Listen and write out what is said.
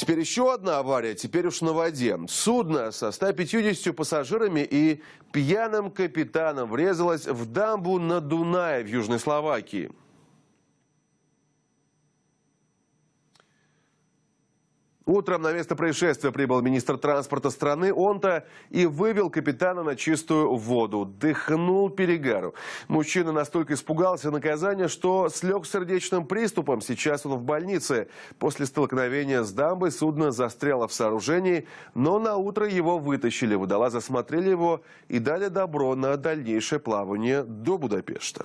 Теперь еще одна авария, теперь уж на воде. Судно со 150 пассажирами и пьяным капитаном врезалось в дамбу на Дунае в Южной Словакии. Утром на место происшествия прибыл министр транспорта страны. он и вывел капитана на чистую воду. Дыхнул перегару. Мужчина настолько испугался наказания, что слег сердечным приступом. Сейчас он в больнице. После столкновения с дамбой судно застряло в сооружении, но на утро его вытащили. Водолазы осмотрели его и дали добро на дальнейшее плавание до Будапешта.